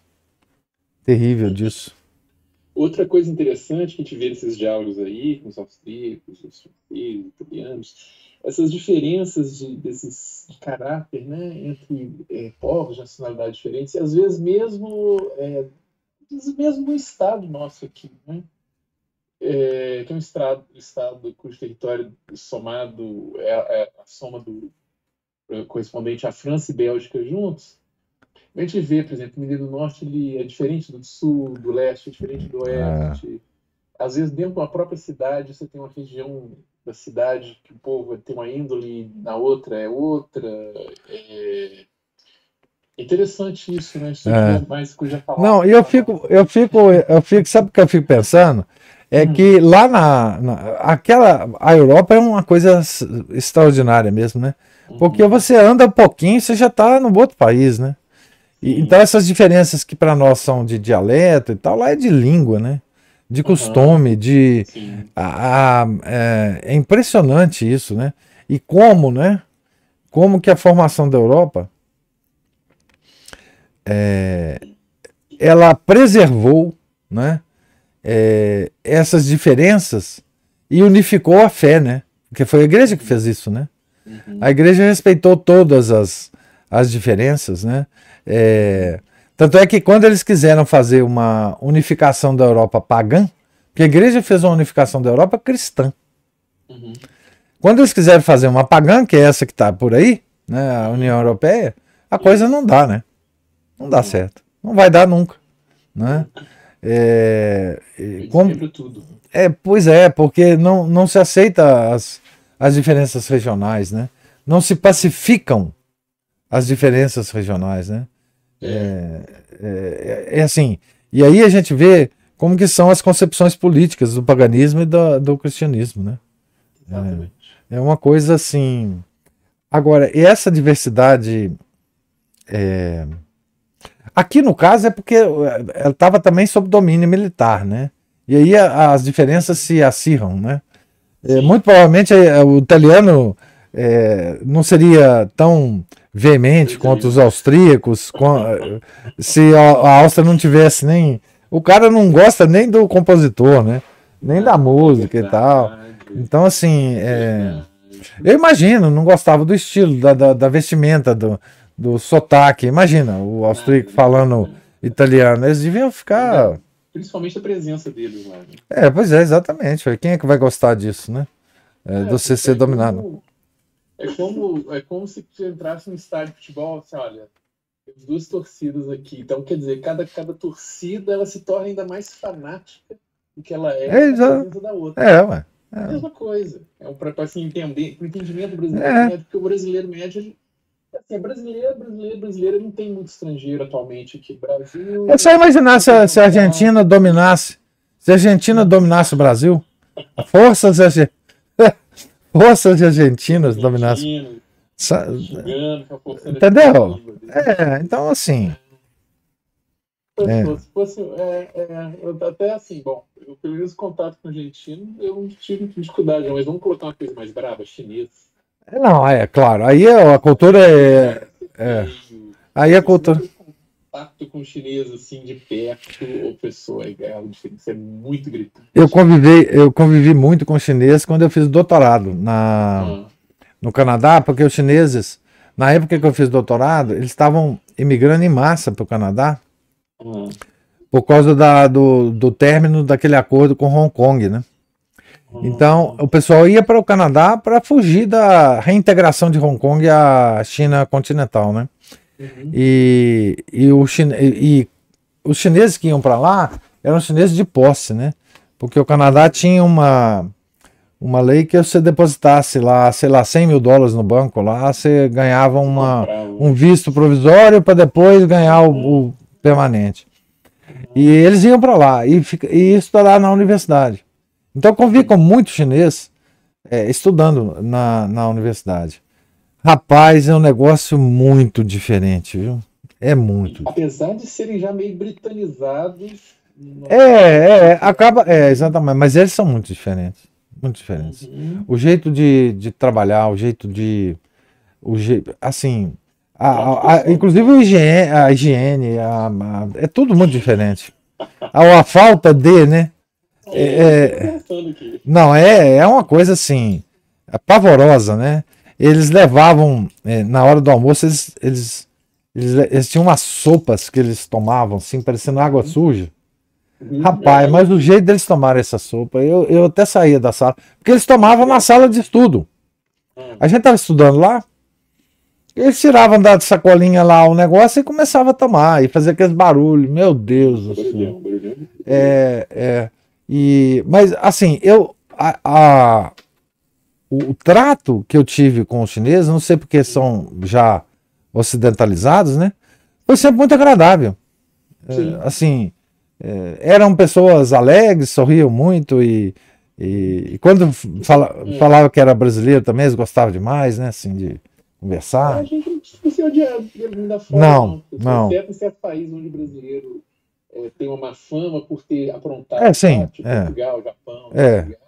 terrível disso. Outra coisa interessante que a gente vê nesses diálogos aí, com os austríacos, os italianos, essas diferenças de, desses, de caráter né, entre é, povos de nacionalidade diferentes, e às vezes mesmo, é, mesmo o estado nosso aqui, né? É, que é um estado, estado cujo território somado é, é a soma do correspondente à França e Bélgica juntos, a gente vê, por exemplo, o menino do norte ele é diferente do sul, do leste, é diferente do é. oeste. Às vezes, dentro da uma própria cidade, você tem uma região da cidade, que o povo tem uma índole, na outra é outra. É... Interessante isso, né? Isso é. é mais que eu já falava. Não, eu fico, eu fico, eu fico, sabe o que eu fico pensando? É hum. que lá na, na, aquela a Europa é uma coisa extraordinária mesmo, né? Uhum. Porque uhum. você anda um pouquinho, você já está no outro país, né? E, então essas diferenças que para nós são de dialeto e tal, lá é de língua, né? de costume, uhum. de. A, a, é, é, impressionante isso, né? E como, né? Como que a formação da Europa é, ela preservou né, é, essas diferenças e unificou a fé, né? Porque foi a igreja que fez isso, né? Uhum. A igreja respeitou todas as, as diferenças, né? É, tanto é que quando eles quiseram fazer uma unificação da Europa pagã, porque a igreja fez uma unificação da Europa cristã. Uhum. Quando eles quiseram fazer uma pagã, que é essa que está por aí, né, a União Europeia, a coisa não dá, né? Não dá uhum. certo. Não vai dar nunca. Né? É, como, tudo. É, pois é, porque não, não se aceita as, as diferenças regionais, né? Não se pacificam as diferenças regionais, né? É. é, é, é, assim. E aí a gente vê como que são as concepções políticas do paganismo e do, do cristianismo, né? Exatamente. É, é uma coisa assim. Agora, essa diversidade. É, Aqui, no caso, é porque é, ela estava também sob domínio militar, né? E aí a, as diferenças se acirram, né? É, muito provavelmente é, o italiano é, não seria tão veemente contra os austríacos. se a Áustria não tivesse nem. O cara não gosta nem do compositor, né? Nem da ah, música e tal. Então, assim. É... Eu imagino, não gostava do estilo, da, da, da vestimenta, do, do sotaque. Imagina, o ah, austríaco falando italiano. Eles deviam ficar. É, principalmente a presença deles lá. Né? É, pois é, exatamente. Quem é que vai gostar disso, né? É, é, do você ser dominado. É como, é como se tu entrasse num estádio de futebol, assim, olha, tem duas torcidas aqui. Então, quer dizer, cada, cada torcida ela se torna ainda mais fanática do que ela é, é da outra. É, ué. É. A mesma coisa. É um assim, entender, o entendimento brasileiro é. médio, né, porque o brasileiro médio. Assim, é brasileiro, brasileiro, brasileiro, não tem muito estrangeiro atualmente aqui. Brasil. É só imaginar se a, se a Argentina dominasse. Se a Argentina dominasse o Brasil. A força, se Bolsa de argentinos dominasse. Entendeu? É, então assim. É. Se fosse, é, é, até assim, bom, eu, pelo menos contato com o argentino, eu tive dificuldade, mas vamos colocar uma coisa mais brava, chinesa. É, não, é claro. Aí é, a cultura é, é. é. Aí a cultura. Pacto com o chinês, assim, de perto, ou pessoa, a é isso é muito gritante. Eu convivi, eu convivi muito com o chinês quando eu fiz doutorado na, ah. no Canadá, porque os chineses, na época que eu fiz doutorado, eles estavam imigrando em massa para o Canadá. Ah. Por causa da, do, do término daquele acordo com Hong Kong, né? Ah. Então, o pessoal ia para o Canadá para fugir da reintegração de Hong Kong à China continental, né? Uhum. E, e, o chine, e, os chineses que iam para lá eram chineses de posse, né? Porque o Canadá tinha uma, uma lei que se você depositasse lá, sei lá, 100 mil dólares no banco lá, você ganhava uma, um visto provisório para depois ganhar o, o, permanente. E eles iam para lá e, e estudar na universidade. Então eu convivi com muito chinês é, estudando na, na universidade. Rapaz, é um negócio muito diferente, viu? É muito. Apesar de serem já meio britanizados. É, é, acaba. É, exatamente. Mas eles são muito diferentes. Muito diferentes. Uhum. O jeito de, de trabalhar, o jeito de. O je, assim. A, a, a, inclusive higiene, a higiene a, é tudo muito diferente. A, a falta de, né? É, é, não, é, é uma coisa assim, pavorosa, né? eles levavam, é, na hora do almoço, eles, eles, eles, eles, tinham umas sopas que eles tomavam, assim, parecendo água uhum. suja. Uhum. Rapaz, mas o jeito deles tomar essa sopa, eu, eu até saía da sala, porque eles tomavam na sala de estudo. É. A gente estava estudando lá, eles tiravam da sacolinha lá o negócio e começava a tomar e fazer aqueles barulhos. Meu Deus do céu. É, é. E, mas assim, eu. A, a, o, o trato que eu tive com os chineses, não sei porque são já ocidentalizados, né? Foi sempre muito agradável. É, assim, é, eram pessoas alegres, sorriam muito e, e, e quando fala, falava que era brasileiro também, eles gostavam demais, né? Assim, de conversar. A gente não se odia eh, da forma. Não, não. Exceto em certo país onde o brasileiro é, tem uma má fama por ter aprontado. É, sim. Tipo Portugal, Japão. É. Portugal.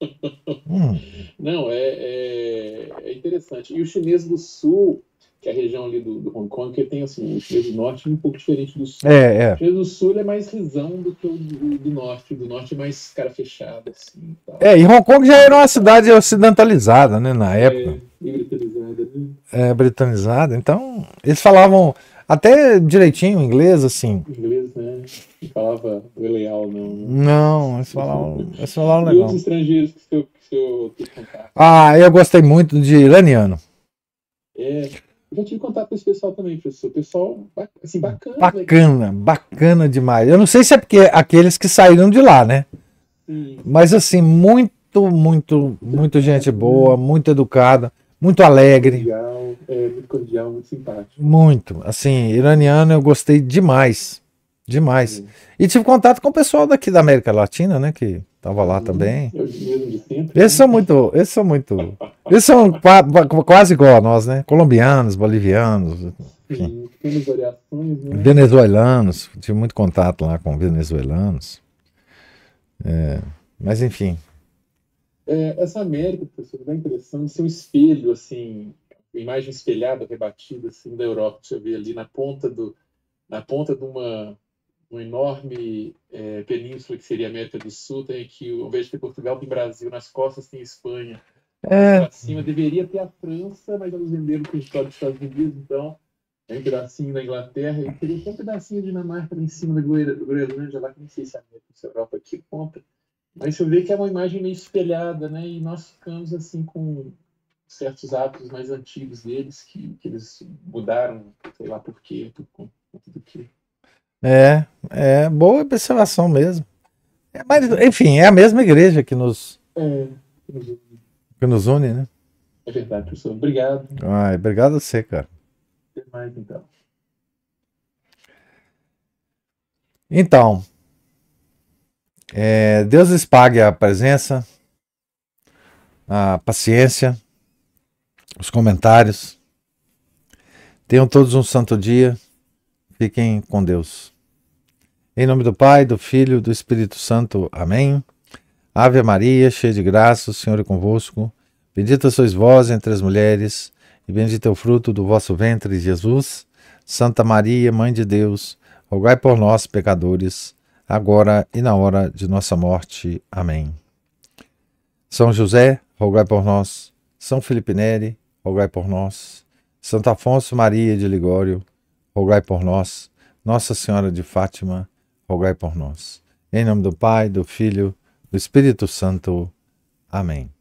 Hum. Não, é, é, é, interessante. E o chinês do sul, que é a região ali do, do Hong Kong, que tem assim, o chinês do norte é um pouco diferente do sul. É, é. O chinês do sul é mais risão do que o do, do norte. Do norte é mais cara fechada, assim. É, e Hong Kong já era uma cidade ocidentalizada, né, na é, época. É, e britanizada. Né? É, britanizada. Então, eles falavam até direitinho, inglês, assim. Inglês, né? Não falava leal, não. Né? Não, é só lá falavam legal. E os estrangeiros que o seu, que seu Ah, eu gostei muito de iraniano. É, já tive contato com esse pessoal também, professor. Pessoal, assim, bacana. Né? Bacana, bacana demais. Eu não sei se é porque aqueles que saíram de lá, né? Sim. Mas, assim, muito, muito, muito gente boa, muito educada muito alegre. Cordial, é, muito cordial, muito simpático. Muito. Assim, iraniano eu gostei demais. Demais. Sim. E tive contato com o pessoal daqui da América Latina, né? Que tava lá também. Eu de Eles são né? muito. Eles são muito. eles são quase igual a nós, né? Colombianos, bolivianos. Sim, né? Venezuelanos. Tive muito contato lá com venezuelanos. É, mas enfim, é, essa América, professor, dá a impressão de ser um espelho, assim, uma imagem espelhada, rebatida, assim, da Europa, que você vê ali na ponta, do, na ponta de uma, uma enorme é, península que seria a América do Sul, tem aqui, ao invés de ter Portugal, tem Brasil, nas costas tem Espanha, é... cima deveria ter a França, mas eles venderam o estado dos Estados Unidos, então é um pedacinho da Inglaterra, e teria até um pedacinho de Dinamarca ali em cima da Groenlândia, lá que nem sei se a América, se a Europa aqui compra. Mas você vê que é uma imagem meio espelhada, né? E nós ficamos assim com certos hábitos mais antigos deles, que, que eles mudaram, sei lá por quê, por conta do quê. É, é boa observação mesmo. É, mas, enfim, é a mesma igreja que nos, é, que, nos une, né? É verdade, professor. Obrigado. Ah, obrigado a você, cara. Até mais, então. Então, é, Deus lhes pague a presença, a paciência, os comentários. Tenham todos um santo dia. Fiquem com Deus. Em nome do Pai, do Filho, do Espírito Santo. Amém. Ave Maria, cheia de graça, o Senhor é convosco. Bendita sois vós entre as mulheres, e bendito é o fruto do vosso ventre, Jesus. Santa Maria, Mãe de Deus, rogai por nós, pecadores agora e na hora de nossa morte. Amém. São José, rogai por nós. São Felipe Neri, rogai por nós. Santo Afonso Maria de Ligório, rogai por nós. Nossa Senhora de Fátima, rogai por nós. Em nome do Pai, do Filho, do Espírito Santo. Amém.